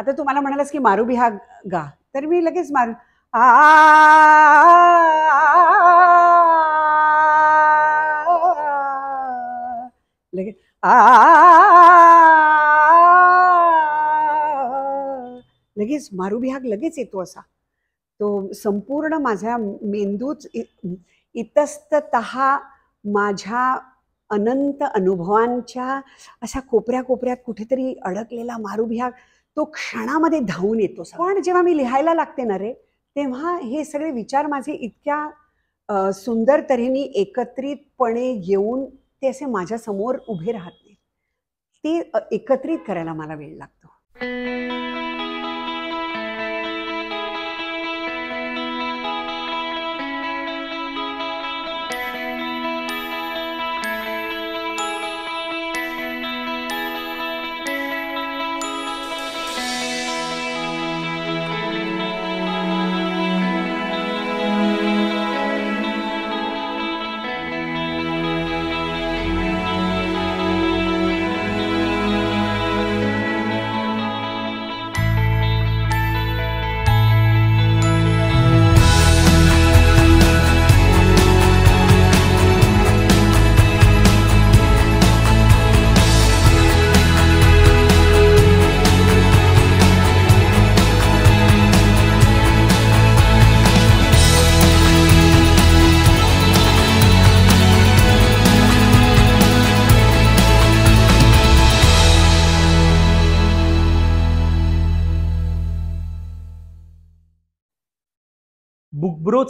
आता तुम्हाला म्हणालास की मारुबी हा गा तर मी लगेच मारू आ लगेच आ लगेच मारुबी हाग लगेच येतो असा तो संपूर्ण माझ्या मेंदूच इतस्तत माझ्या अनंत अनुभवांच्या अशा कोपऱ्या कोपऱ्यात कुठेतरी अडकलेला मारुबिहाग तो क्षणामध्ये धावून येतो पण जेव्हा मी लिहायला लागते ना रे तेव्हा हे सगळे विचार माझे इतक्या सुंदर तऱ्हेने एकत्रितपणे येऊन ते असे माझ्या समोर उभे राहत नाही ते एकत्रित करायला मला वेळ लागतो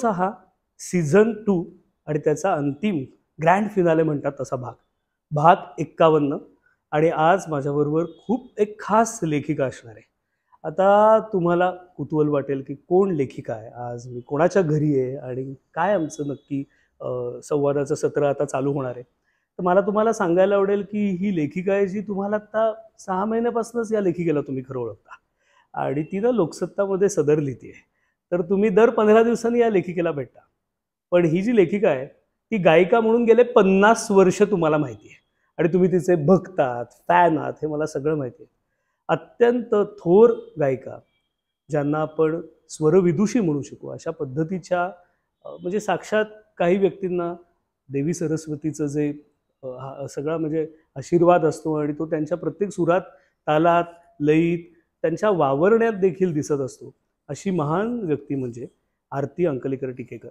शोचा हा सीझन टू आणि त्याचा अंतिम ग्रँड फिनाले म्हणतात तसा भाग भाग एक्कावन्न आणि आज माझ्याबरोबर खूप एक खास लेखिका असणार आहे आता तुम्हाला कुतूहल वाटेल की कोण लेखिका आहे आज मी कोणाच्या घरी आहे आणि काय आमचं नक्की संवादाचं सत्र आता चालू होणार आहे तर मला तुम्हाला सांगायला आवडेल की ही लेखिका आहे जी तुम्हाला आता सहा महिन्यापासूनच या लेखिकेला तुम्ही खरं ओळखता आणि ती ना लोकसत्तामध्ये सदर लिहिती आहे तर तुम्ही दर पंधरा दिवसांनी या लेखिकेला भेटता पण ही जी लेखिका आहे ती गायिका म्हणून गेले पन्नास वर्ष तुम्हाला माहिती आहे आणि तुम्ही तिचे भक्त आहात फॅन आहात हे मला सगळं माहिती आहे अत्यंत थोर गायिका ज्यांना आपण स्वरविदुषी म्हणू शकू अशा पद्धतीच्या म्हणजे साक्षात काही व्यक्तींना देवी सरस्वतीचं जे सगळा म्हणजे आशीर्वाद असतो आणि तो त्यांच्या प्रत्येक सुरात तालात लयीत त्यांच्या वावरण्यात देखील दिसत असतो अशी महान व्यक्ती म्हणजे आरती अंकलीकर टिकेकर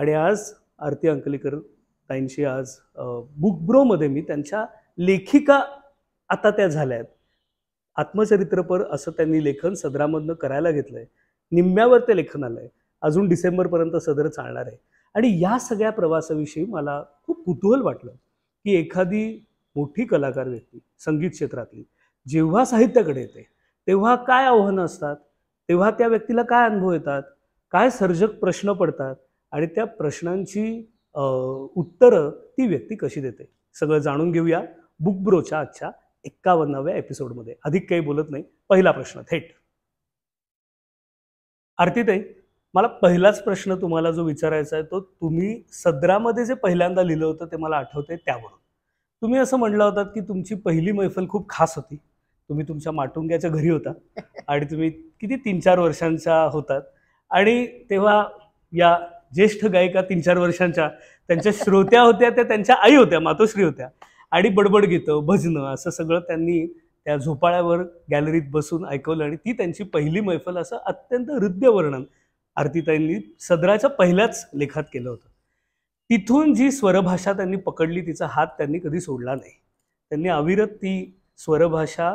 आणि आज आरती अंकलीकर ताईंशी आज बुकब्रोमध्ये मी त्यांच्या लेखिका आता त्या झाल्या आहेत आत्मचरित्रपर असं त्यांनी लेखन सदरामधनं करायला घेतलं आहे निम्म्यावर ते लेखन आलं आहे अजून डिसेंबरपर्यंत सदर चालणार आहे आणि या सगळ्या प्रवासाविषयी मला खूप कुतूहल वाटलं की एखादी मोठी कलाकार व्यक्ती संगीत क्षेत्रातली जेव्हा साहित्याकडे येते तेव्हा काय आव्हानं असतात तेव्हा त्या व्यक्तीला काय अनुभव येतात काय सर्जक प्रश्न पडतात आणि त्या प्रश्नांची उत्तरं ती व्यक्ती कशी देते सगळं जाणून घेऊया बुकब्रोच्या आजच्या एक्कावन्नाव्या एपिसोडमध्ये अधिक काही बोलत नाही पहिला प्रश्न थेट आरतीताई मला पहिलाच प्रश्न तुम्हाला जो विचारायचा आहे तो तुम्ही सदरामध्ये जे पहिल्यांदा लिहिलं होतं ते मला आठवते त्यावरून तुम्ही असं म्हटलं होतात की तुमची पहिली मैफल खूप खास होती तुम्ही तुमच्या माटुंग्याच्या घरी होता आणि तुम्ही किती तीन चार वर्षांच्या होतात आणि तेव्हा या ज्येष्ठ गायिका तीन चार वर्षांच्या त्यांच्या श्रोत्या होत्या त्या त्यांच्या आई होत्या मातोश्री होत्या आणि बडबड गीतं भजनं असं सगळं त्यांनी त्या झोपाळ्यावर गॅलरीत बसून ऐकवलं आणि ती त्यांची पहिली मैफल असं अत्यंत हृदय वर्णन आरतीताईंनी सदराच्या पहिल्याच लेखात केलं होतं तिथून जी स्वरभाषा त्यांनी पकडली तिचा हात त्यांनी कधी सोडला नाही त्यांनी अविरत ती स्वरभाषा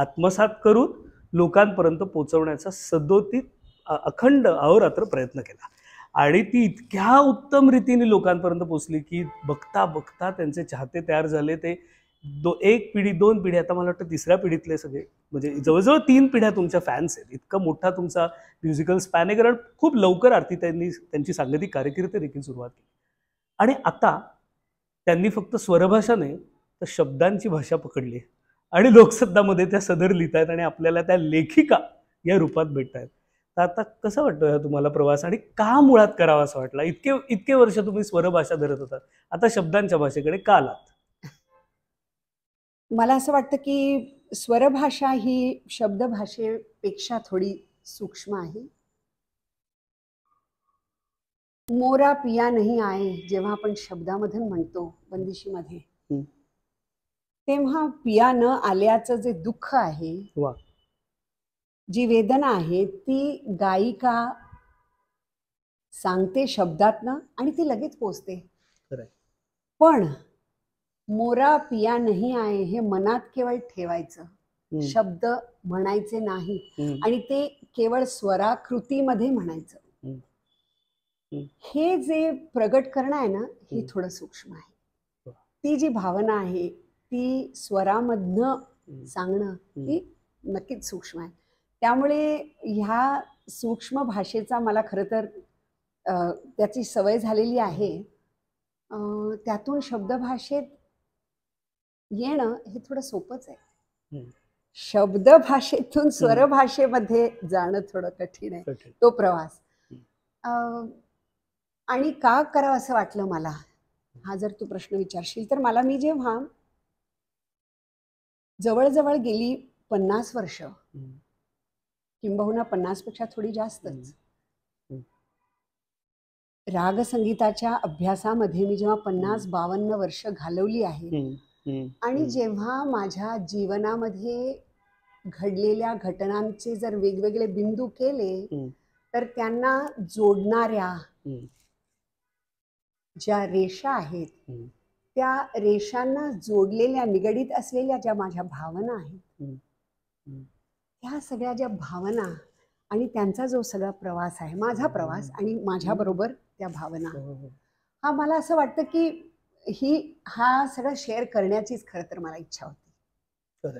आत्मसात करून लोकांपर्यंत पोचवण्याचा सदोतीत अखंड अहोरात्र प्रयत्न केला आणि ती इतक्या उत्तम रीतीने लोकांपर्यंत पोचली की बघता बघता त्यांचे चाहते तयार झाले ते दो एक पिढी दोन पिढी आता मला वाटतं तिसऱ्या पिढीतले सगळे म्हणजे जवळजवळ तीन पिढ्या तुमच्या फॅन्स आहेत इतका मोठा तुमचा म्युझिकल स्पॅन आहे कारण खूप लवकर आरती त्यांनी त्यांची सांगतिक कारकिर्दी देखील सुरुवात केली आणि आता त्यांनी फक्त स्वरभाषा नाही तर शब्दांची भाषा पकडली आहे आणि मध्ये त्या सदर लिहित आहेत आणि आपल्याला त्या लेखिका या रूपात भेटत आहेत तर आता कसं वाटतं हा तुम्हाला प्रवास आणि का मुळात करावा असं वाटला इतके इतके वर्ष तुम्ही स्वरभाषा धरत होतात आता शब्दांच्या भाषेकडे का आलात मला असं वाटतं की स्वरभाषा ही शब्दभाषेपेक्षा थोडी सूक्ष्म आहे मोरा पिया नाही आहे जेव्हा आपण शब्दामधून म्हणतो बंदिशीमध्ये तेव्हा पिया न आल्याचं जे दुःख आहे जी वेदना आहे ती गायिका सांगते शब्दात ना, आणि ती लगेच पोचते पण मोरा पिया नाही आहे हे मनात केवळ ठेवायचं शब्द म्हणायचे नाही आणि ते केवळ स्वराकृतीमध्ये म्हणायचं हे जे प्रगट करणं आहे ना हे थोडं सूक्ष्म आहे ती जी भावना आहे ती स्वरामधनं सांगणं ही नक्कीच सूक्ष्म आहे त्यामुळे ह्या सूक्ष्म भाषेचा मला खरं तर त्याची सवय झालेली आहे त्यातून शब्दभाषेत येणं हे थोडं सोपंच आहे शब्द भाषेतून स्वर भाषेमध्ये जाणं थोडं कठीण आहे तो प्रवास आणि का करावं असं वाटलं मला हा जर तू प्रश्न विचारशील तर मला मी जेव्हा जवळजवळ गेली पन्नास वर्ष किंबहुना पन्नास पेक्षा थोडी जास्तच राग संगीताच्या अभ्यासामध्ये मी जेव्हा पन्नास बावन्न वर्ष घालवली आहे आणि जेव्हा माझ्या जीवनामध्ये घडलेल्या घटनांचे जर वेगवेगळे बिंदू केले तर त्यांना जोडणाऱ्या ज्या रेषा आहेत त्या रेषांना जोडलेल्या निगडीत असलेल्या ज्या माझ्या भावना आहेत त्या सगळ्या ज्या भावना आणि त्यांचा जो सगळा प्रवास आहे माझा प्रवास आणि बरोबर त्या भावना हो, हो, हो. हा मला असं वाटतं की ही हा सगळं शेअर करण्याचीच खर तर मला इच्छा होती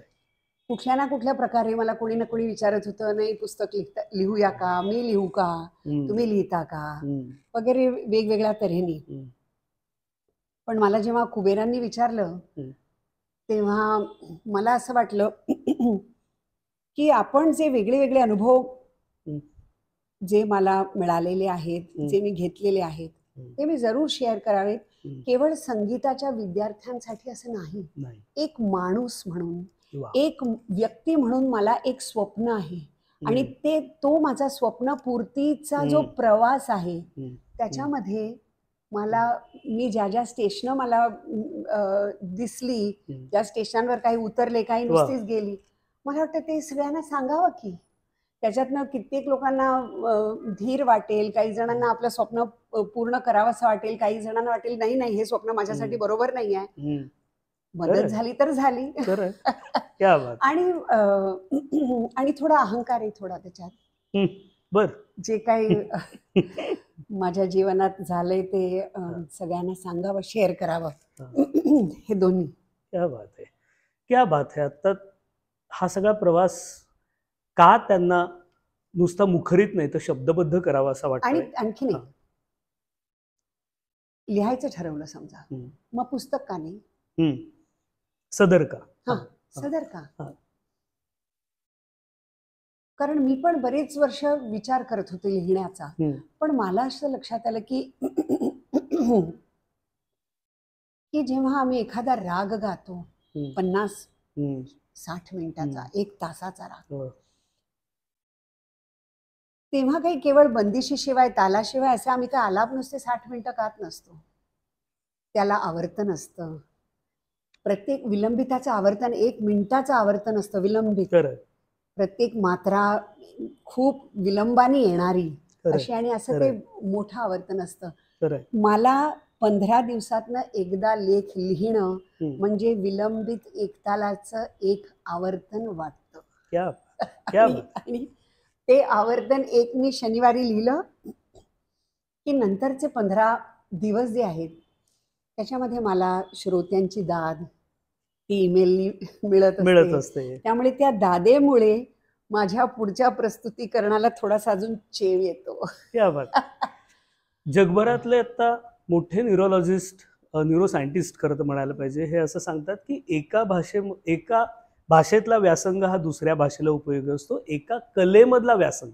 कुठल्या ना कुठल्या प्रकारे मला कोणी ना कोणी विचारत होतं नाही पुस्तक लिहिता लिहूया का मी लिहू का तुम्ही लिहिता का वगैरे वेगवेगळ्या तऱ्हेने पण मला जेव्हा कुबेरांनी विचारलं तेव्हा मला असं वाटलं की आपण जे वेगळे वेगळे अनुभव जे मला मिळालेले आहेत जे मी घेतलेले आहेत ते मी जरूर शेअर करावेत केवळ संगीताच्या विद्यार्थ्यांसाठी असं नाही एक माणूस म्हणून एक व्यक्ती म्हणून मला एक स्वप्न आहे आणि ते तो माझा स्वप्नपूर्तीचा जो प्रवास आहे त्याच्यामध्ये मला मी ज्या ज्या स्टेशन मला दिसली ज्या स्टेशनवर काही उतरले काही नुसतीच गेली मला वाटतं ते सगळ्यांना सांगावं की त्याच्यातनं कित्येक लोकांना धीर वाटेल काही जणांना आपलं स्वप्न पूर्ण करावं असं वाटेल काही जणांना वाटेल नाही नाही हे स्वप्न माझ्यासाठी बरोबर नाही आहे मदत झाली तर झाली आणि आणि थोडा आहे थोडा त्याच्यात बर जे काही माझ्या जीवनात झालंय ते सगळ्यांना सांगावं शेअर करावं हे दोन्ही क्या बात आहे क्या बात आहे आता हा सगळा प्रवास का त्यांना नुसता मुखरीत नाही तर शब्दबद्ध करावा असा वाटतं आणि आणखी नाही लिहायचं ठरवलं समजा मग पुस्तक का नाही सदर का सदर का कारण मी पण बरेच वर्ष विचार करत होते लिहिण्याचा पण मला असं लक्षात आलं की की जेव्हा आम्ही एखादा राग गातो पन्नास साठ मिनिटाचा एक तासाचा राग हो. तेव्हा काही केवळ बंदिशी शिवाय तालाशिवाय असं आम्ही काय आलाप नुसते साठ मिनिटं गात नसतो त्याला आवर्तन असतं प्रत्येक विलंबिताचं आवर्तन एक मिनिटाचं आवर्तन असतं विलंबित प्रत्येक मात्रा खूप विलंबाने येणारी अशी आणि असं ते मोठं आवर्तन असतं मला पंधरा दिवसातनं एकदा लेख लिहिणं म्हणजे विलंबित एकतालाच एक आवर्तन वाटत आणि ते आवर्तन एक मी शनिवारी लिहिलं की नंतरचे पंधरा दिवस जे आहेत त्याच्यामध्ये मला श्रोत्यांची दाद ती ईमेल मिळत मिळत असते त्यामुळे त्या दादेमुळे माझ्या पुढच्या प्रस्तुतीकरणाला थोडासा अजून चेव येतो जगभरातले आता मोठे न्यूरोलॉजिस्ट न्यूरोसायंटिस्ट सायंटिस्ट खरं तर म्हणायला पाहिजे हे असं सांगतात की एका भाषे एका भाषेतला व्यासंग हा दुसऱ्या भाषेला उपयोगी असतो एका कलेमधला व्यासंग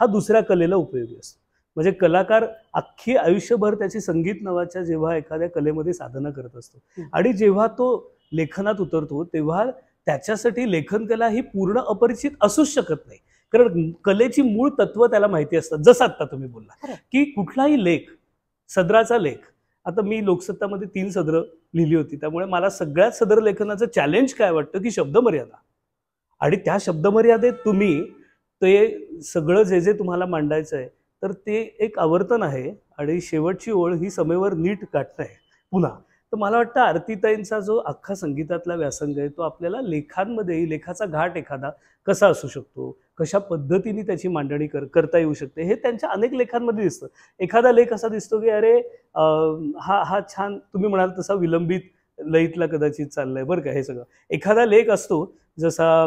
हा दुसऱ्या कलेला उपयोगी असतो म्हणजे कलाकार अख्खी आयुष्यभर त्याची संगीत नावाच्या जेव्हा एखाद्या कलेमध्ये साधना करत असतो आणि जेव्हा तो लेखनात उतरतो तेव्हा त्याच्यासाठी लेखनकला ही पूर्ण अपरिचित असूच शकत नाही कारण कलेची मूळ तत्व त्याला माहिती असतात जसं आत्ता तुम्ही बोलला की कुठलाही लेख सदराचा लेख आता मी लोकसत्तामध्ये तीन सदर लिहिली होती त्यामुळे मला सगळ्यात सदर लेखनाचं चॅलेंज काय वाटतं की शब्दमर्यादा आणि त्या शब्दमर्यादेत तुम्ही ते सगळं जे जे तुम्हाला मांडायचं आहे तर ते एक आवर्तन आहे आणि शेवटची ओळ ही समेवर नीट काढणं आहे पुन्हा तर मला वाटतं आरतीताईंचा जो अख्खा संगीतातला व्यासंग आहे तो आपल्याला लेखांमध्येही लेखाचा घाट एखादा कसा असू शकतो कशा पद्धतीने त्याची मांडणी कर करता येऊ शकते हे त्यांच्या अनेक लेखांमध्ये दिसतं एखादा लेख असा दिसतो की अरे हा हा छान तुम्ही म्हणाल तसा विलंबित लयीतला कदाचित चाललंय बरं का हे सगळं एखादा लेख असतो जसा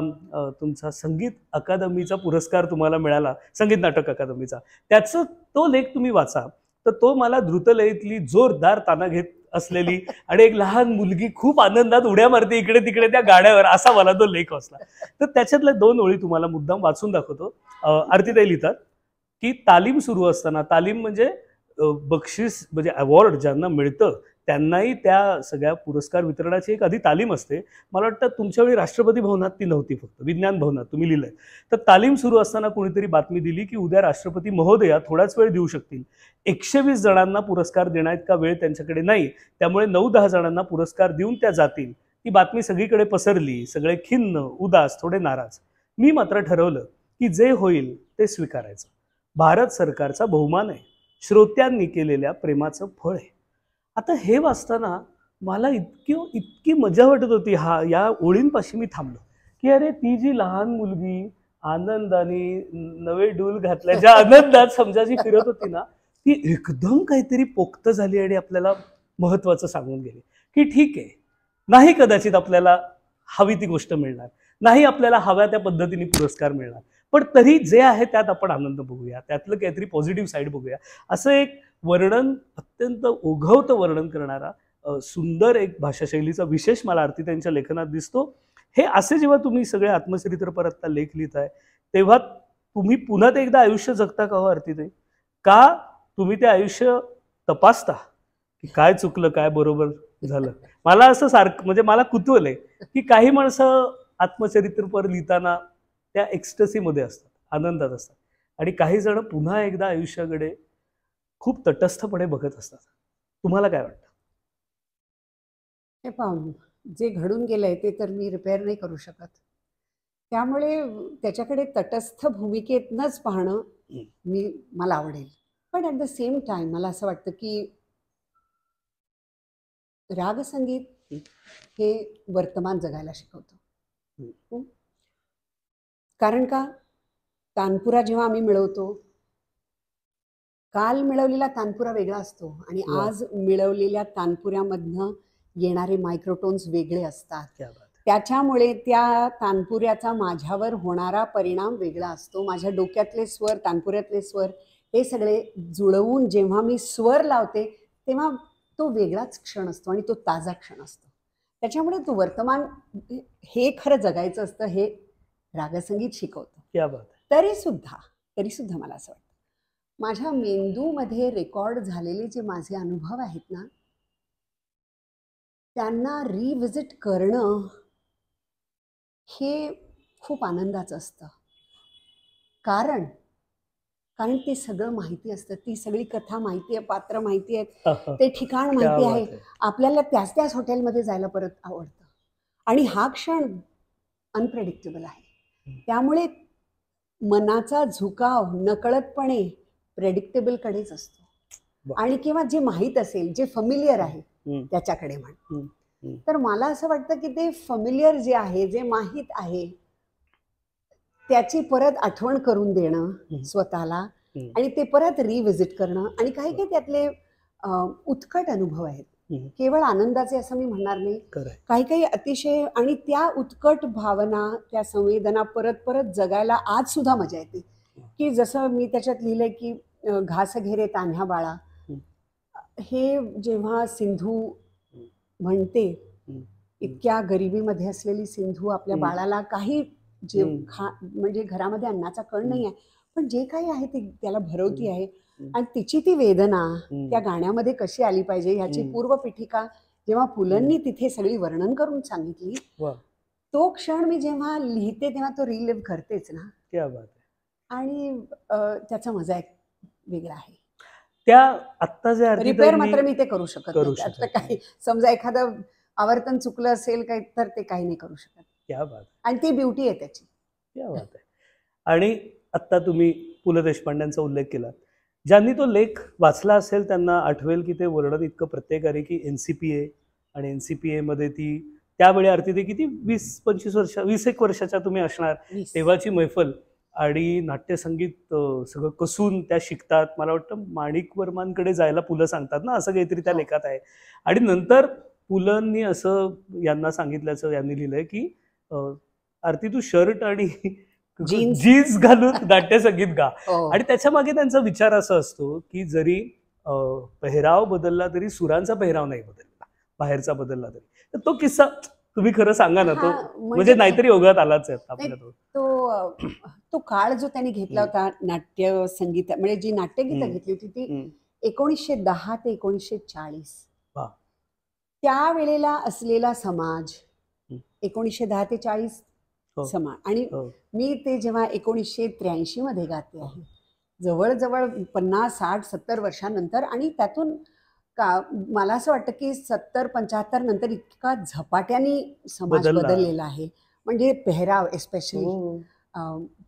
तुमचा संगीत अकादमीचा पुरस्कार तुम्हाला मिळाला संगीत नाटक अकादमीचा त्याचं तो लेख तुम्ही वाचा तर तो मला द्रुतलयीतली जोरदार ताना घेत असलेली आणि एक लहान मुलगी खूप आनंदात उड्या मारते इकडे तिकडे त्या गाड्यावर असा मला तो लेख असला तर त्याच्यातल्या दोन ओळी तुम्हाला मुद्दाम वाचून दाखवतो आरतीताई लिहितात की तालीम सुरू असताना तालीम म्हणजे बक्षीस म्हणजे अवॉर्ड ज्यांना मिळतं त्यांनाही त्या सगळ्या पुरस्कार वितरणाची एक आधी तालीम असते मला वाटतं तुमच्या वेळी राष्ट्रपती भवनात ती नव्हती फक्त विज्ञान भवनात तुम्ही लिहिलंय तर तालीम सुरू असताना कोणीतरी बातमी दिली की उद्या राष्ट्रपती महोदया थोडाच वेळ देऊ शकतील एकशे वीस जणांना पुरस्कार देण्यात का वेळ त्यांच्याकडे नाही त्यामुळे नऊ दहा जणांना पुरस्कार देऊन त्या जातील ती बातमी सगळीकडे पसरली सगळे खिन्न उदास थोडे नाराज मी मात्र ठरवलं की जे होईल ते स्वीकारायचं भारत सरकारचा बहुमान आहे श्रोत्यांनी केलेल्या प्रेमाचं फळ आहे आता हे वाचताना मला इतकी इतकी मजा वाटत होती हा या ओळींपाशी मी थांबलो की अरे ती जी लहान मुलगी आनंदाने नवे डूल घातल्या ज्या आनंदात जी फिरत होती ना ती एकदम काहीतरी पोक्त झाली आणि आपल्याला महत्वाचं सांगून गेली की ठीक आहे नाही कदाचित आपल्याला हवी ती गोष्ट मिळणार नाही आपल्याला हव्या त्या पद्धतीने पुरस्कार मिळणार पण तरी जे आहे त्यात आपण आनंद बघूया त्यातलं काहीतरी पॉझिटिव्ह साईड बघूया असं एक वर्णन अत्यंत ओघवत वर्णन करणारा सुंदर एक भाषाशैलीचा विशेष मला आरती त्यांच्या लेखनात दिसतो हे असे जेव्हा तुम्ही सगळे आत्मचरित्र आता लेख आहे तेव्हा तुम्ही पुन्हा ते एकदा आयुष्य जगता का हो ते का तुम्ही ते आयुष्य तपासता की काय चुकलं काय बरोबर झालं मला असं सारखं म्हणजे मला कुतूहल आहे की काही माणसं आत्मचरित्रपर लिहिताना त्या एक्स्टसीमध्ये असतात आनंदात असतात आणि काही जण पुन्हा एकदा आयुष्याकडे खूप तटस्थपणे बघत असतात तुम्हाला काय वाटतं हे पाहून जे घडून गेलंय ते तर मी रिपेअर नाही करू शकत त्यामुळे त्याच्याकडे तटस्थ भूमिकेतनच पाहणं मी मला आवडेल पण ॲट द सेम टाइम मला असं वाटतं की राग संगीत हे वर्तमान जगायला शिकवतं कारण का तानपुरा जेव्हा आम्ही मिळवतो काल मिळवलेला तानपुरा वेगळा असतो आणि हो. आज मिळवलेल्या तानपुऱ्यामधनं येणारे मायक्रोटोन्स वेगळे असतात त्याच्यामुळे त्या तानपुऱ्याचा माझ्यावर होणारा परिणाम वेगळा असतो माझ्या डोक्यातले स्वर तानपुऱ्यातले स्वर हे सगळे जुळवून जेव्हा मी स्वर लावते तेव्हा तो वेगळाच क्षण असतो आणि तो ताजा क्षण असतो त्याच्यामुळे तो वर्तमान हे खरं जगायचं असतं हे रागसंगीत शिकवतं तरी सुद्धा तरी सुद्धा मला असं वाटतं माझ्या मेंदूमध्ये रेकॉर्ड झालेले जे माझे अनुभव आहेत ना त्यांना रिव्हिजिट करणं हे खूप आनंदाचं असतं कारण कारण ते सगळं माहिती असतं ती सगळी कथा माहिती आहे पात्र माहिती आहेत ते ठिकाण माहिती आहे आपल्याला त्याच त्याच हॉटेलमध्ये जायला परत आवडतं आणि हा क्षण अनप्रेडिक्टेबल आहे त्यामुळे मनाचा झुकाव नकळतपणे कडेच असतो आणि किंवा जे माहीत असेल जे फमिलियर आहे त्याच्याकडे म्हण तर मला असं वाटतं की ते फमिलियर जे आहे जे माहीत आहे त्याची परत आठवण करून देणं स्वतःला आणि ते परत रिव्हिजिट करणं आणि काही काही त्यातले उत्कट अनुभव आहेत केवळ आनंदाचे असं मी म्हणणार नाही काही काही अतिशय आणि त्या उत्कट भावना त्या संवेदना परत परत जगायला आज सुद्धा मजा येते की जसं मी त्याच्यात लिहिलंय की घास घेरे तान्ह्या बाळा हे जेव्हा सिंधू म्हणते इतक्या गरिबीमध्ये असलेली सिंधू आपल्या बाळाला काही जे म्हणजे घरामध्ये अन्नाचा कण नाही आहे पण जे काही आहे ते त्याला भरवती आहे आणि तिची ती वेदना त्या गाण्यामध्ये कशी आली पाहिजे ह्याची पूर्व पीठिका जेव्हा फुलांनी तिथे सगळी वर्णन करून सांगितली तो क्षण मी जेव्हा लिहिते तेव्हा तो रिलिव्ह करतेच ना आणि त्याचा मजा एक वेगळा आहे त्या आता जे रिपेअर मात्र मी ते करू शकत शकत काही समजा एखादं आवर्तन चुकलं असेल काही तर ते काही नाही करू शकत बात आणि ती ब्युटी आहे त्याची बात आणि आता तुम्ही पु ल देशपांड्यांचा उल्लेख केला ज्यांनी तो लेख वाचला असेल त्यांना आठवेल की ते वर्णन इतकं प्रत्येक आहे की एन सी पी ए आणि एन सी पी मध्ये ती त्यावेळी आरती ते किती वीस पंचवीस वर्ष वीस एक वर्षाच्या तुम्ही असणार तेव्हाची मैफल आणि नाट्यसंगीत सगळं कसून त्या शिकतात मला वाटतं माणिक वर्मांकडे जायला पुलं सांगतात ना असं काहीतरी त्या हो. लेखात आहे आणि नंतर पुलंनी असं यांना सांगितल्याचं यांनी लिहिलंय की आरती तू शर्ट आणि जीन्स घालून नाट्यसंगीत गा हो. आणि त्याच्या मागे त्यांचा विचार असा असतो की जरी पेहराव बदलला तरी सुरांचा पेहराव नाही बदलला बाहेरचा बदलला तरी तो किस्सा तुम्ही खरं सांगा ना तो म्हणजे, म्हणजे नाहीतरी योगात आलाच आहे तो तो काळ जो त्यांनी घेतला होता नाट्य संगीत म्हणजे जी नाट्यगीतं घेतली होती ती एकोणीसशे दहा ते एकोणीसशे चाळीस त्यावेळेला असलेला समाज एकोणीसशे दहा ते चाळीस हो. समाज आणि हो. मी ते जेव्हा एकोणीसशे त्र्याऐंशी मध्ये गाते आहे हो. जवळजवळ पन्नास साठ सत्तर वर्षानंतर आणि त्यातून का मला असं वाटतं की सत्तर पंच्याहत्तर नंतर इतका झपाट्याने समाज बदललेला आहे म्हणजे पेहराव एस्पेशली हो.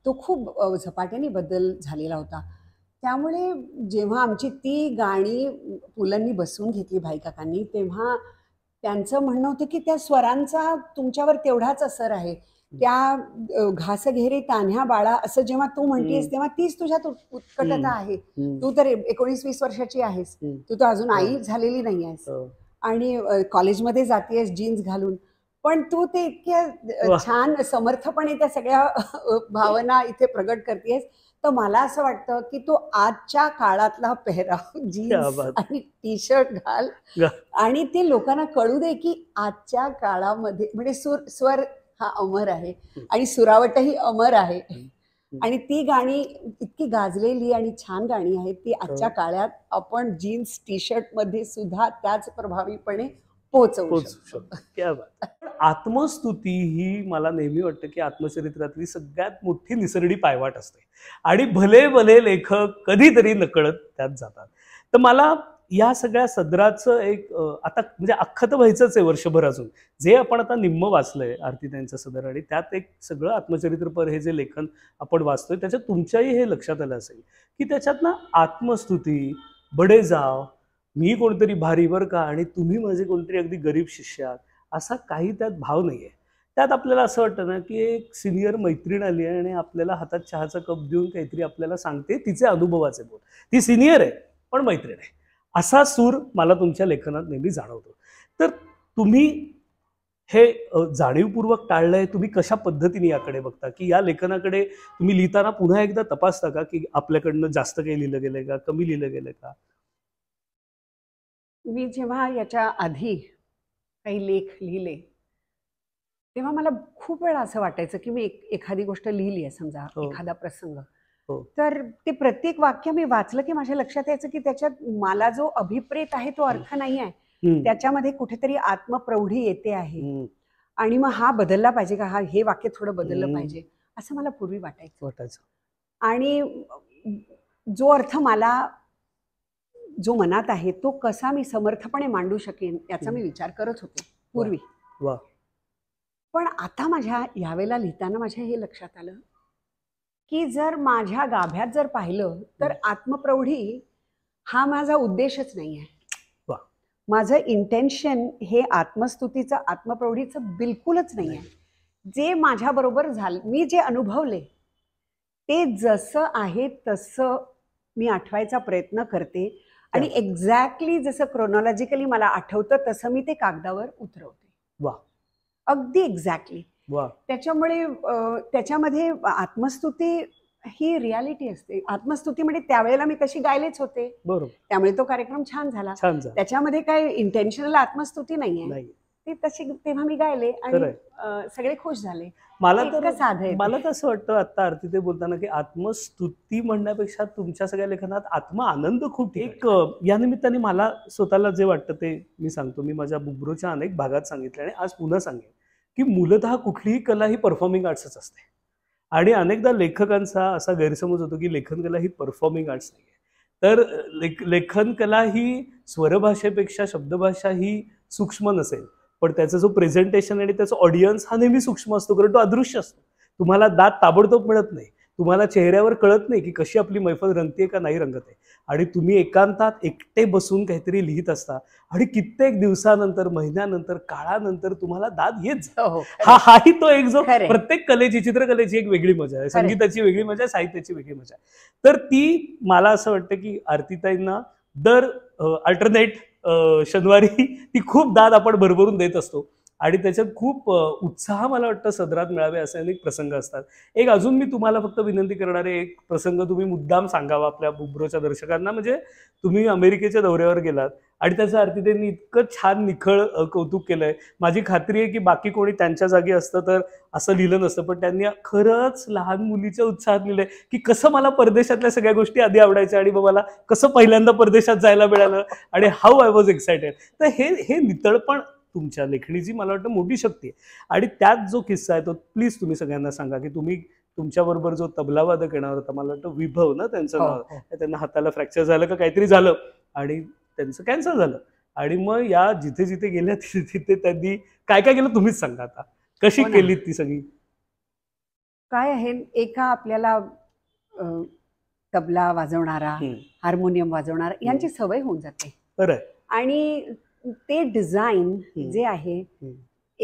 तो खूप झपाट्याने बदल झालेला होता त्यामुळे जेव्हा आमची ती गाणी मुलांनी बसवून घेतली भाईकाकांनी तेव्हा त्यांचं म्हणणं होतं की त्या स्वरांचा तुमच्यावर तेवढाच असर आहे त्या घासघेरी तान्ह्या बाळा असं जेव्हा तू म्हणतेस तेव्हा तीच तुझ्यात उत्कटता आहे तू तर एकोणीस वीस वर्षाची आहेस तू तर अजून हो. आई झालेली नाही आहेस हो. आणि कॉलेजमध्ये जातेस जीन्स घालून पण तू ते इतक्या छान समर्थपणे त्या सगळ्या भावना इथे प्रगट करतेस तर मला असं वाटतं की तू आजच्या काळातला पेहराव जीन्स आणि टी शर्ट घाल आणि ते लोकांना कळू दे की आजच्या काळामध्ये म्हणजे स्वर हा अमर आहे आणि सुरावटही अमर आहे आणि ती गाणी इतकी गाजलेली आणि छान गाणी आहेत ती हो. आजच्या काळात आपण जीन्स टी शर्ट मध्ये सुद्धा त्याच प्रभावीपणे पोहोचवू शकतो आत्मस्तुती ही मला नेहमी वाटतं की आत्मचरित्रातली सगळ्यात मोठी निसरडी पायवाट असते आणि भले भले लेखक कधीतरी नकळत त्यात जातात तर मला या सगळ्या सदराचं एक आता म्हणजे अख्खं तर व्हायचंच आहे वर्षभर अजून जे आपण आता निम्म वाचलंय आरती त्यांचं सदर आणि त्यात एक सगळं आत्मचरित्रपर हे जे लेखन आपण वाचतोय त्याच्यात तुमच्याही हे लक्षात आलं असेल की त्याच्यात ना आत्मस्तुती बडे जाव मी कोणतरी भारीवर का आणि तुम्ही माझे कोणतरी अगदी गरीब शिष्यात असा काही त्यात भाव नाही आहे त्यात आपल्याला असं वाटतं ना की एक सिनियर मैत्रीण आली आहे आणि आपल्याला हातात चहाचा कप देऊन काहीतरी आपल्याला सांगते तिचे अनुभवाचे बोल ती सिनियर आहे पण मैत्रीण आहे असा सूर मला तुमच्या लेखनात नेहमी जाणवतो तर तुम्ही हे जाणीवपूर्वक टाळलंय तुम्ही कशा पद्धतीने याकडे बघता की या लेखनाकडे तुम्ही लिहिताना पुन्हा एकदा तपासता का की आपल्याकडनं जास्त काही लिहिलं गेलंय का कमी लिहिलं गेलंय का मी जेव्हा याच्या आधी काही लेख लिहिले तेव्हा मला खूप वेळा असं वाटायचं की मी एखादी गोष्ट लिहिली आहे समजा हो. एखादा प्रसंग हो. तर ते प्रत्येक वाक्य मी वाचलं की माझ्या लक्षात यायचं की त्याच्यात मला जो अभिप्रेत आहे तो अर्थ नाही आहे त्याच्यामध्ये कुठेतरी आत्मप्रौढी येते आहे आणि मग हा बदलला पाहिजे का हा हे वाक्य थोडं बदललं पाहिजे असं मला पूर्वी वाटायचं वाटायचं आणि जो अर्थ मला जो मनात आहे तो कसा मी समर्थपणे मांडू शकेन याचा मी विचार करत होतो पूर्वी पण आता माझ्या यावेळेला लिहिताना माझ्या हे लक्षात आलं की जर माझ्या गाभ्यात जर पाहिलं तर आत्मप्रौढी हा माझा उद्देशच नाही आहे माझं इंटेन्शन हे आत्मस्तुतीचं आत्मप्रौढीचं बिलकुलच नाही आहे जे माझ्याबरोबर झालं मी जे अनुभवले ते जसं आहे तसं मी आठवायचा प्रयत्न करते आणि एक्झॅक्टली जसं क्रोनॉलॉजिकली मला आठवतं तसं मी ते कागदावर उतरवते वा अगदी एक्झॅक्टली त्याच्यामुळे त्याच्यामध्ये आत्मस्तुती ही रियालिटी असते आत्मस्तुती म्हणजे त्यावेळेला मी तशी गायलेच होते बरोबर त्यामुळे तो कार्यक्रम छान झाला त्याच्यामध्ये काय इंटेन्शनल आत्मस्तुती नाहीये ते तशी तेव्हा मी गायले आणि सगळे खुश झाले मला तर मला तर असं वाटतं आता आरती ते बोलताना की आत्मस्तुती म्हणण्यापेक्षा तुमच्या सगळ्या लेखनात आत्म आनंद खूप एक या निमित्ताने मला स्वतःला जे वाटतं ते मी सांगतो मी माझ्या बुब्रोच्या अनेक भागात सांगितलं आणि आज पुन्हा सांगेन की मूलतः कुठलीही कला ही परफॉर्मिंग आर्ट्सच असते आणि अनेकदा लेखकांचा असा गैरसमज होतो की लेखन कला ही परफॉर्मिंग आर्ट्स नाही आहे तर लेख लेखन कला ही स्वरभाषेपेक्षा शब्दभाषा ही सूक्ष्म नसेल पण त्याचा जो प्रेझेंटेशन आणि त्याचा ऑडियन्स हा नेहमी सूक्ष्म असतो कारण तो अदृश्य असतो तुम्हाला दात ताबडतोब मिळत नाही तुम्हाला चेहऱ्यावर कळत नाही की कशी आपली मैफल रंगते का नाही रंगत आहे आणि तुम्ही एकांतात एकटे बसून काहीतरी लिहित असता आणि कित्येक दिवसानंतर महिन्यानंतर काळानंतर तुम्हाला दाद येत जा हो, हो. हा हाही तो एक जो प्रत्येक कलेची चित्रकलेची एक वेगळी मजा आहे संगीताची वेगळी मजा आहे साहित्याची वेगळी मजा आहे तर ती मला असं वाटतं की आरतीताईंना दर अल्टरनेट शनिवारी ती खूप दाद आपण भरभरून देत असतो आणि त्याच्यात खूप उत्साह मला वाटतं सदरात मिळावे असे अनेक प्रसंग असतात एक अजून मी तुम्हाला फक्त विनंती करणारे एक प्रसंग तुम्ही मुद्दाम सांगावा आपल्या बुब्रोच्या दर्शकांना म्हणजे तुम्ही अमेरिकेच्या दौऱ्यावर गेलात आणि त्याचा अर्थी त्यांनी इतकं छान निखळ कौतुक केलंय माझी खात्री आहे की बाकी कोणी त्यांच्या जागी असतं तर असं लिहिलं नसतं पण त्यांनी खरंच लहान मुलीच्या उत्साहात लिहिलंय की कसं मला परदेशातल्या सगळ्या गोष्टी आधी आवडायच्या आणि मला कसं पहिल्यांदा परदेशात जायला मिळालं आणि हाऊ आय वॉज एक्सायटेड तर हे हे नितळपण तुमच्या लेखणीची मला वाटतं मोठी शक्ती आहे आणि त्यात जो किस्सा आहे तो प्लीज तुम्ही सगळ्यांना सांगा की तुम्ही तुमच्याबरोबर जो तबलावादक येणार होता मला वाटतं विभव ना त्यांचं हो, हो. त्यांना हाताला फ्रॅक्चर झालं का काहीतरी झालं आणि त्यांचं कॅन्सर झालं आणि मग या जिथे जिथे गेल्या तिथे तिथे त्यांनी काय काय केलं तुम्हीच सांगा आता कशी हो केली ती सगळी काय आहे एका आपल्याला तबला वाजवणारा हार्मोनियम वाजवणारा यांची सवय होऊन जाते आणि ते डिझाईन जे आहे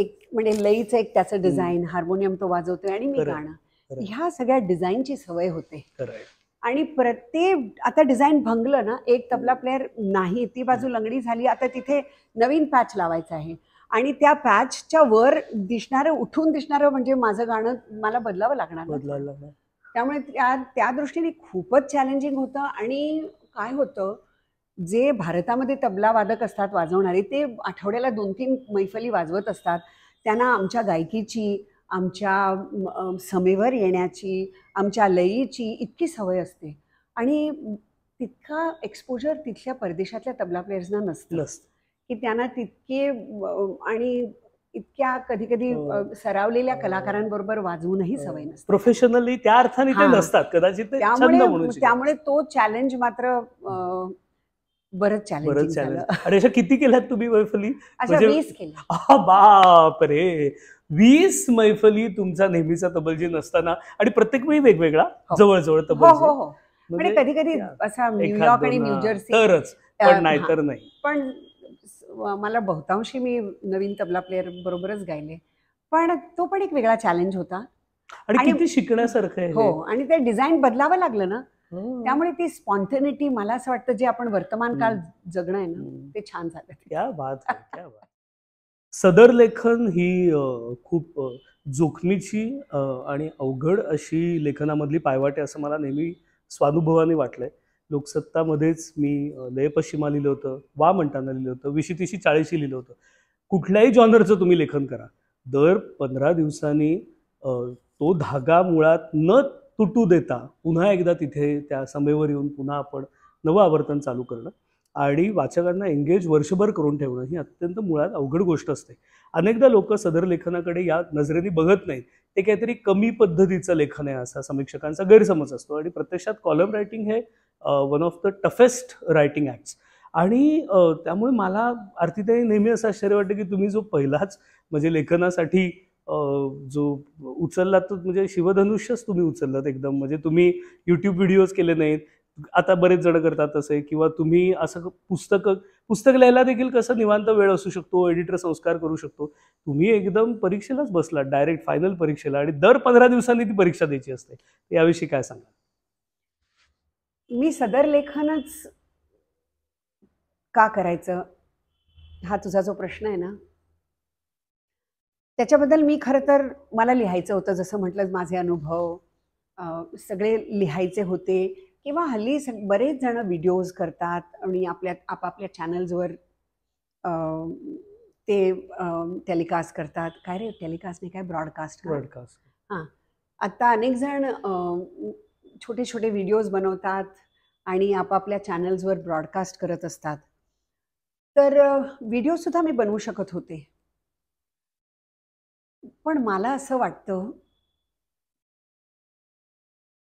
एक म्हणजे लईचं एक त्याचं डिझाईन हार्मोनियम तो वाजवतोय आणि मी गाणं ह्या सगळ्या डिझाईनची सवय होते आणि प्रत्येक आता डिझाईन भंगलं ना एक तबला प्लेअर नाही ती बाजू लंगडी झाली आता तिथे नवीन पॅच लावायचा आहे आणि त्या पॅचच्या वर दिसणार उठून दिसणारं म्हणजे माझं गाणं मला बदलावं लागणार बदलावं लागणार त्यामुळे त्या त्या दृष्टीने खूपच चॅलेंजिंग होतं आणि काय होतं जे भारतामध्ये तबला वादक असतात वाजवणारे ते आठवड्याला दोन तीन मैफली वाजवत असतात त्यांना आमच्या गायकीची आमच्या समेवर येण्याची आमच्या लयीची इतकी सवय असते आणि तितका एक्सपोजर तिथल्या परदेशातल्या तबला प्लेयर्सना नसतं की त्यांना तितके आणि इतक्या कधी कधी हो. सरावलेल्या कलाकारांबरोबर वाजवूनही हो. सवय नसते प्रोफेशनली त्या अर्थाने ते नसतात कदाचित त्यामुळे त्यामुळे तो चॅलेंज मात्र बरच बरंच अरे अशा किती केल्यात तुम्ही मैफली म्हणजे बाप रे वीस मैफली तुमचा नेहमीचा तबलजी नसताना आणि प्रत्येक वेळी वेगवेगळा हो. जवळजवळ तबलजी कधी कधी असा न्यूयॉर्क आणि न्यूजर्सी तरच पण नाही तर नाही पण मला बहुतांशी मी नवीन तबला प्लेअर बरोबरच गायले पण तो पण एक वेगळा चॅलेंज होता आणि किती शिकण्यासारखं हो आणि ते डिझाईन बदलावं लागलं ना त्यामुळे ती स्पॉन्टेनिटी मला असं वाटतं जे आपण वर्तमान काळ जगणं आहे ना ते छान झालं सदर लेखन ही खूप जोखमीची आणि अवघड अशी लेखनामधली पायवाटे असं मला नेहमी स्वानुभवाने वाटलंय लोकसत्तामध्येच मी लयपश्चिमा लिहिलं होतं वा म्हणताना लिहिलं होतं विशितीशी चाळीशी लिहिलं होतं कुठल्याही जॉनरचं तुम्ही लेखन करा दर पंधरा दिवसांनी तो धागा मुळात न तुटू देता पुन्हा एकदा तिथे त्या समेवर येऊन पुन्हा आपण नवं आवर्तन चालू करणं आणि वाचकांना एंगेज वर्षभर करून ठेवणं ही अत्यंत मुळात अवघड गोष्ट असते अनेकदा लोक सदर लेखनाकडे या नजरेने बघत नाहीत ते काहीतरी कमी पद्धतीचं लेखन आहे असा समीक्षकांचा गैरसमज असतो आणि प्रत्यक्षात कॉलम रायटिंग हे one of the toughest writing acts आणि त्यामुळे मला आरतीताई नेहमी असं आश्चर्य वाटतं की तुम्ही जो पहिलाच म्हणजे लेखनासाठी जो उचललात तो म्हणजे शिवधनुष्यच तुम्ही उचललात एकदम म्हणजे तुम्ही युट्यूब व्हिडिओज केले नाहीत आता बरेच जण करतात तसे किंवा तुम्ही असं पुस्तक पुस्तक लिहायला देखील कसं निवांत वेळ असू शकतो एडिटर संस्कार करू शकतो तुम्ही एकदम परीक्षेलाच बसला डायरेक्ट फायनल परीक्षेला आणि दर पंधरा दिवसांनी ती परीक्षा द्यायची असते याविषयी काय सांगा मी सदर लेखनच का करायचं हा तुझा जो प्रश्न आहे ना त्याच्याबद्दल मी खरं तर मला लिहायचं होतं जसं म्हटलं माझे अनुभव सगळे लिहायचे होते किंवा हल्ली सग बरेच जण व्हिडिओज करतात आणि आपल्या आपापल्या चॅनल्सवर ते टेलिकास्ट करतात काय रे टेलिकास्ट नाही काय ब्रॉडकास्ट ब्रॉडकास्ट हां आत्ता अनेक जण छोटे छोटे व्हिडिओज बनवतात आणि आपापल्या चॅनल्सवर ब्रॉडकास्ट करत असतात तर व्हिडिओसुद्धा मी बनवू शकत होते पण मला असं वाटतं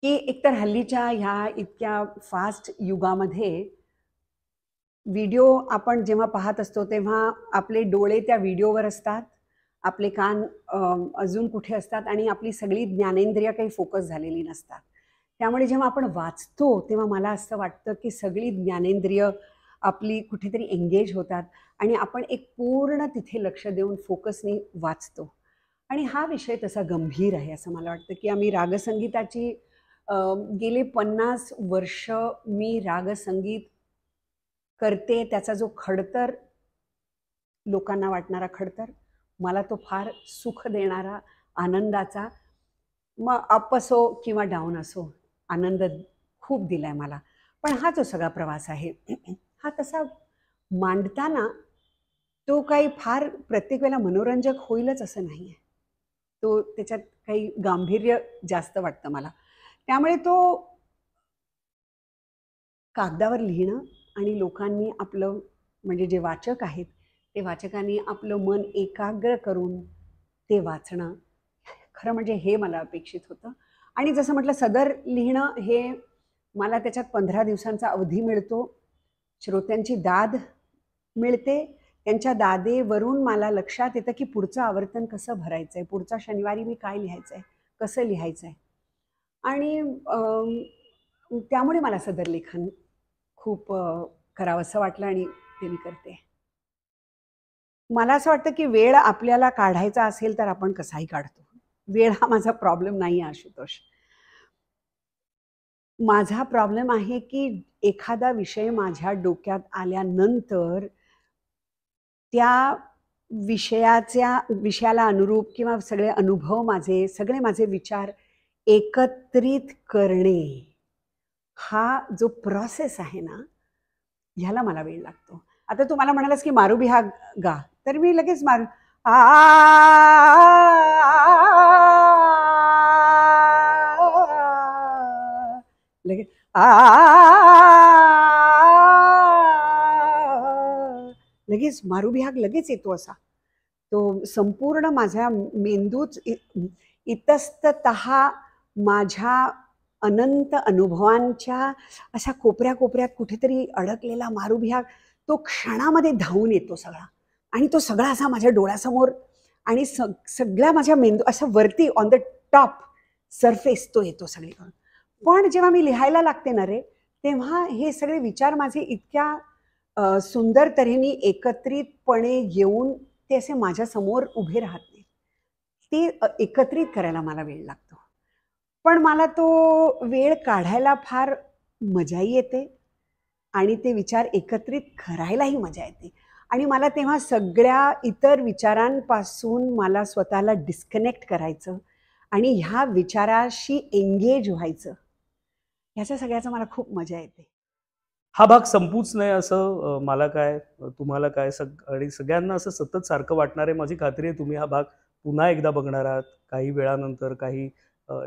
की एकतर हल्लीच्या ह्या इतक्या फास्ट युगामध्ये व्हिडिओ आपण जेव्हा पाहत असतो तेव्हा आपले डोळे त्या व्हिडिओवर असतात आपले कान अजून कुठे असतात आणि आपली सगळी ज्ञानेंद्रिय काही फोकस झालेली नसतात त्यामुळे जेव्हा आपण वाचतो तेव्हा मला असं वाटतं की सगळी ज्ञानेंद्रिय आपली कुठेतरी एंगेज होतात आणि आपण एक पूर्ण तिथे लक्ष देऊन फोकसनी वाचतो आणि हा विषय तसा गंभीर आहे असं मला वाटतं की आम्ही रागसंगीताची गेले पन्नास वर्ष मी रागसंगीत करते त्याचा जो खडतर लोकांना वाटणारा खडतर मला तो फार सुख देणारा आनंदाचा मग अप असो किंवा डाऊन असो आनंद खूप दिला आहे मला पण हा जो सगळा प्रवास आहे हा तसा मांडताना तो काही फार प्रत्येक वेळेला मनोरंजक होईलच असं नाही आहे तो त्याच्यात काही गांभीर्य जास्त वाटतं मला त्यामुळे तो कागदावर लिहिणं आणि लोकांनी आपलं म्हणजे जे वाचक आहेत ते वाचकांनी आपलं मन एकाग्र करून ते वाचणं खरं म्हणजे हे मला अपेक्षित होतं आणि जसं म्हटलं सदर लिहिणं हे मला त्याच्यात पंधरा दिवसांचा अवधी मिळतो श्रोत्यांची दाद मिळते त्यांच्या दादेवरून मला लक्षात येतं की पुढचं आवर्तन कसं भरायचंय पुढचा शनिवारी मी काय लिहायचं आहे कसं लिहायचंय आणि त्यामुळे मला सदर लेखन खूप करावं असं वाटलं आणि ते मी करते मला असं वाटतं की वेळ आपल्याला काढायचा असेल तर आपण कसाही काढतो वेळ हा माझा प्रॉब्लेम नाही आशुतोष माझा प्रॉब्लेम आहे की एखादा विषय माझ्या डोक्यात आल्यानंतर त्या विषयाच्या विषयाला अनुरूप किंवा सगळे अनुभव माझे सगळे माझे विचार एकत्रित करणे हा जो प्रोसेस आहे ना ह्याला मला वेळ लागतो आता तू मला म्हणालास की मारुबी हा गा तर मी लगेच आ लगेच आ लगेच मारुबिहाग लगेच येतो असा तो संपूर्ण माझ्या मेंदूच इतस्तत माझ्या अनंत अनुभवांच्या अशा कोपऱ्या कोपऱ्यात कुठेतरी अडकलेला मारुबिहाग तो क्षणामध्ये धावून येतो सगळा आणि तो सगळा असा माझ्या डोळ्यासमोर आणि सग सगळ्या माझ्या मेंदू असा वरती ऑन द टॉप सरफेस तो येतो सगळीकडून पण जेव्हा मी लिहायला लागते ना रे तेव्हा हे सगळे विचार माझे इतक्या सुंदर तऱ्हेने एकत्रितपणे येऊन ते असे माझ्यासमोर उभे राहत नाही ते एकत्रित करायला मला वेळ लागतो पण मला तो वेळ काढायला फार मजाही येते आणि ते विचार एकत्रित करायलाही मजा येते आणि मला तेव्हा सगळ्या इतर विचारांपासून मला स्वतःला डिस्कनेक्ट करायचं आणि ह्या विचाराशी एंगेज व्हायचं ह्याच्या सगळ्याचं मला खूप मजा येते हा भाग संपूच नाही असं मला काय तुम्हाला काय सग आणि सगळ्यांना असं सतत सारखं वाटणार आहे माझी खात्री आहे तुम्ही हा भाग पुन्हा एकदा बघणार आहात काही वेळानंतर काही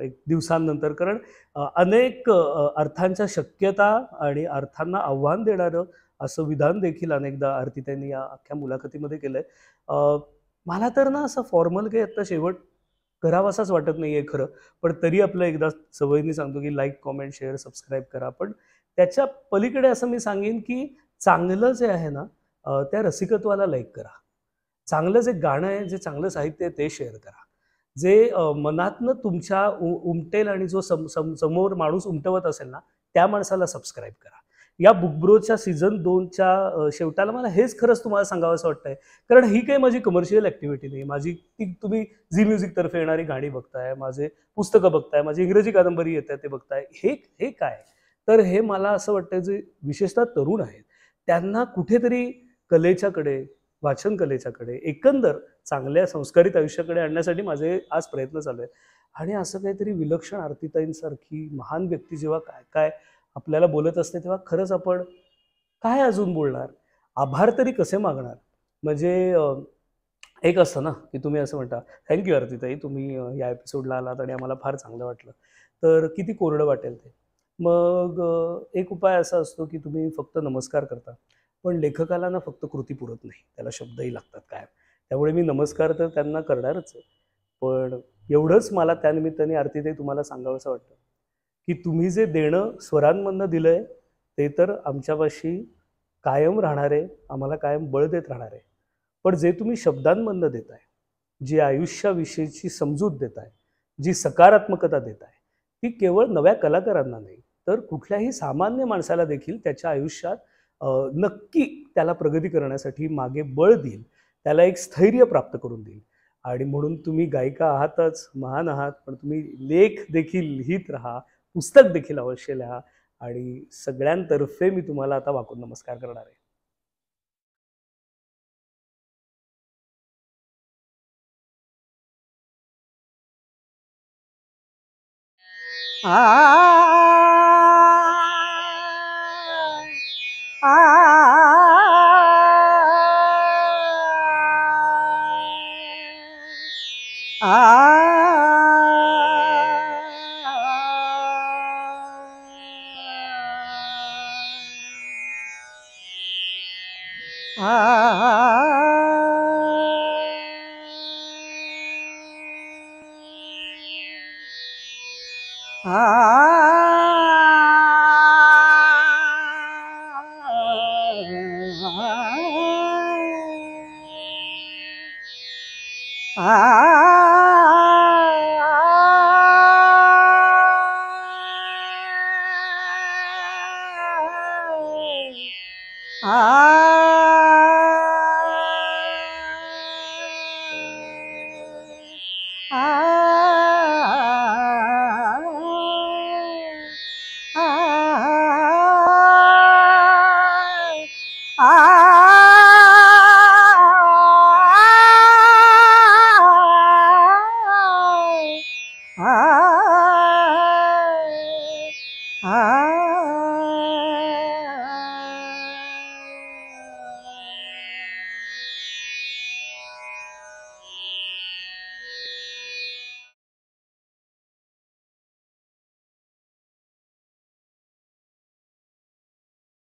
एक दिवसांनंतर कारण अनेक अर्थांच्या शक्यता आणि अर्थांना आव्हान देणारं असं विधान देखील अनेकदा आरती त्यांनी या अख्ख्या मुलाखतीमध्ये केलं आहे मला तर ना असं फॉर्मल काही आत्ता शेवट करावासाच वाटत नाही आहे खरं पण तरी आपलं एकदा सवयींनी सांगतो की लाईक कॉमेंट शेअर सबस्क्राईब करा पण त्याच्या पलीकडे असं मी सांगेन की चांगलं जे आहे ना त्या रसिकत्वाला लाईक करा चांगलं जे गाणं आहे जे चांगलं साहित्य आहे ते शेअर करा जे मनातनं तुमच्या उमटेल आणि जो सम समोर माणूस उमटवत असेल ना त्या माणसाला सबस्क्राईब करा या बुकब्रोच्या सीझन दोनच्या शेवटाला मला हेच खरंच तुम्हाला सांगावं असं वाटतंय कारण ही काही माझी कमर्शियल ऍक्टिव्हिटी नाही माझी ती तुम्ही झी तर्फे येणारी गाणी बघताय माझे पुस्तकं बघताय माझी इंग्रजी कादंबरी आहे ते बघताय हे हे काय तर हे मला असं वाटतं जे विशेषतः तरुण आहेत त्यांना कुठेतरी कलेच्याकडे वाचन कलेच्याकडे एकंदर चांगल्या संस्कारित आयुष्याकडे आणण्यासाठी माझे आज प्रयत्न चालू आहेत आणि असं काहीतरी विलक्षण आरतीताईंसारखी महान व्यक्ती जेव्हा काय काय आपल्याला बोलत असते तेव्हा खरंच आपण काय अजून बोलणार आभार तरी कसे मागणार म्हणजे एक असतं ना की तुम्ही असं म्हणता थँक्यू आरतीताई तुम्ही या एपिसोडला आलात आणि आम्हाला फार चांगलं वाटलं तर किती कोरडं वाटेल ते मग एक उपाय असा असतो की तुम्ही फक्त नमस्कार करता पण लेखकाला ना फक्त कृती पुरत नाही त्याला शब्दही लागतात काय त्यामुळे मी नमस्कार तर त्यांना करणारच आहे पण एवढंच मला त्यानिमित्ताने ते तुम्हाला असं वाटतं की तुम्ही जे देणं स्वरांमधनं दिलं आहे ते तर आमच्यापाशी कायम राहणार आहे आम्हाला कायम बळ देत राहणार आहे पण जे तुम्ही शब्दांमधनं देताय जी आयुष्याविषयीची समजूत देताय जी सकारात्मकता देताय ती केवळ नव्या कलाकारांना नाही तर कुठल्याही सामान्य माणसाला देखील त्याच्या आयुष्यात नक्की त्याला प्रगती करण्यासाठी मागे बळ देईल त्याला एक स्थैर्य प्राप्त करून देईल आणि म्हणून तुम्ही गायिका आहातच महान आहात पण तुम्ही लेख देखील लिहित राहा पुस्तक देखील अवश्य लिहा आणि सगळ्यांतर्फे मी तुम्हाला आता वाकून नमस्कार करणार आहे आ Ah!